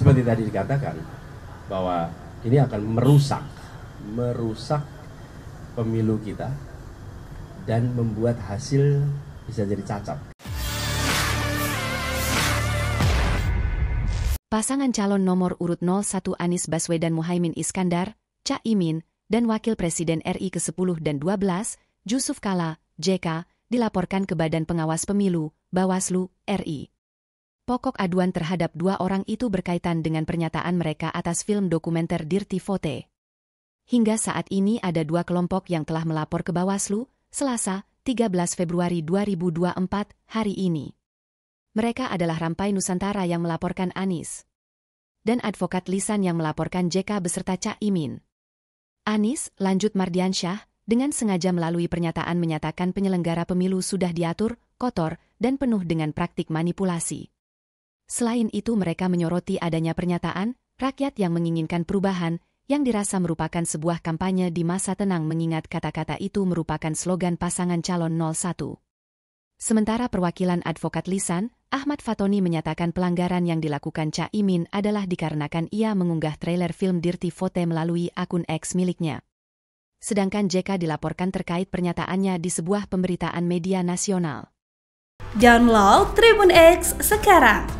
seperti tadi dikatakan bahwa ini akan merusak merusak pemilu kita dan membuat hasil bisa jadi cacat. Pasangan calon nomor urut 01 Anies Baswedan Muhaimin Iskandar, Cak Imin, dan Wakil Presiden RI ke-10 dan 12, Yusuf Kala, JK, dilaporkan ke Badan Pengawas Pemilu, Bawaslu, RI. Pokok aduan terhadap dua orang itu berkaitan dengan pernyataan mereka atas film dokumenter Dirty Vote. Hingga saat ini ada dua kelompok yang telah melapor ke Bawaslu, Selasa, 13 Februari 2024, hari ini. Mereka adalah Rampai Nusantara yang melaporkan Anis. Dan advokat Lisan yang melaporkan JK beserta Cak Imin. Anis, lanjut Mardiansyah, dengan sengaja melalui pernyataan menyatakan penyelenggara pemilu sudah diatur, kotor, dan penuh dengan praktik manipulasi. Selain itu mereka menyoroti adanya pernyataan, rakyat yang menginginkan perubahan, yang dirasa merupakan sebuah kampanye di masa tenang mengingat kata-kata itu merupakan slogan pasangan calon 01. Sementara perwakilan advokat lisan, Ahmad Fatoni menyatakan pelanggaran yang dilakukan Cak adalah dikarenakan ia mengunggah trailer film Dirty Vote melalui akun X miliknya. Sedangkan JK dilaporkan terkait pernyataannya di sebuah pemberitaan media nasional. Download Tribun X sekarang